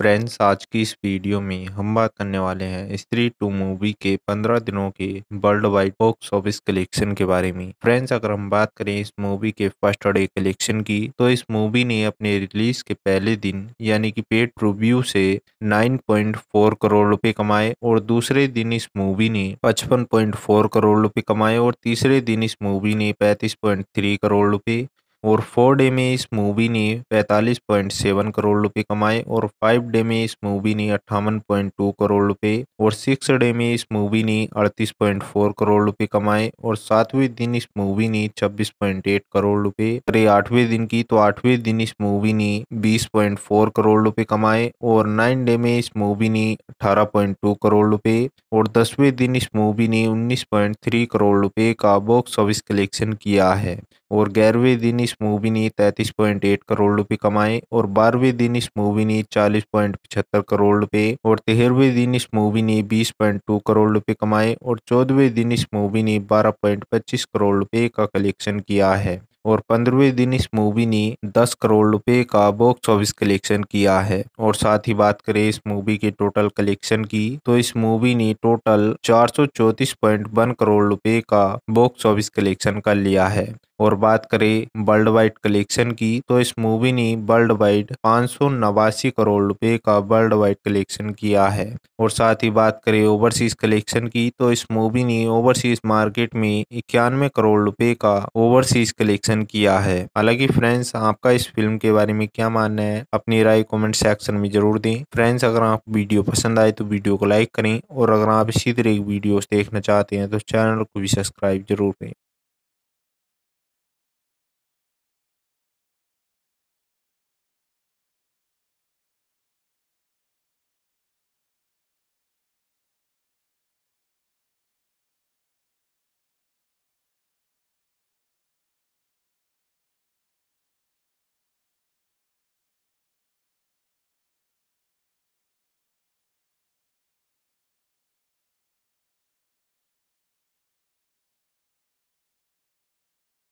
friends आज की इस वीडियो में हम बात करने वाले हैं स्त्री टू मूवी के 15 दिनों के world wide box office collection के बारे में फ्रेंड्स अगर हम बात करें इस मूवी के फर्स्ट डे कलेक्शन की तो इस मूवी ने अपने रिलीज के पहले दिन यानी कि पेड रिव्यू से 9.4 करोड़ रुपए कमाए और दूसरे दिन इस मूवी ने पचपन करोड़ रुपए कमाए और तीसरे दिन इस मूवी ने 35.3 करोड़ रुपए और फोर डे में इस मूवी ने सेवन करोड़ रुपए कमाए और फाइव डे में इस मूवी ने अट्ठावन करोड़ रुपए और सिक्स डे में इस मूवी ने 38.4 करोड़ रुपए कमाए और सातवें दिन इस मूवी ने 26.8 करोड़ रुपए अरे आठवें दिन की तो आठवें दिन इस मूवी ने 20.4 करोड़ रुपए कमाए और नाइन डे में इस मूवी ने टू करोड़ रुपए और दसवें दिन इस मूवी ने थ्री करोड़ रुपए का बॉक्स ऑफिस कलेक्शन किया है और ग्यारहवें दिन इस इस मूवी ने तैंतीस पॉइंट एट करोड़ रुपए कमाए और बारहवें दिन इस मूवी ने चालीस पॉइंट पिछहत्तर करोड़ रुपए और तेरहवें दिन इस मूवी ने बीस पॉइंट टू करोड़ रुपए कमाए और चौदहवें दिन इस मूवी ने बारह पॉइंट पच्चीस करोड़ रुपए का कलेक्शन किया है और पंद्रहवें दिन इस मूवी ने 10 करोड़ रुपए का बॉक्स ऑफिस कलेक्शन किया है और साथ ही बात करें इस मूवी के टोटल कलेक्शन की तो इस मूवी ने टोटल चार करोड़ रुपए का बॉक्स ऑफिस कलेक्शन कर लिया है और बात करें बर्ड वर्ल्ड वाइड कलेक्शन की तो इस मूवी ने वर्ल्ड वाइड पाँच करोड़ रुपए का वर्ल्ड वाइड कलेक्शन किया है और साथ ही बात करें ओवरसीज कलेक्शन की तो इस मूवी ने ओवरसीज मार्केट में इक्यानवे करोड़ रुपए का ओवरसीज कलेक्शन किया है हालांकि फ्रेंड्स आपका इस फिल्म के बारे में क्या मानना है अपनी राय कॉमेंट सेक्शन में जरूर दें फ्रेंड्स अगर आप वीडियो पसंद आए तो वीडियो को लाइक करें और अगर आप इसी तरह की वीडियो देखना चाहते हैं तो चैनल को भी सब्सक्राइब जरूर करें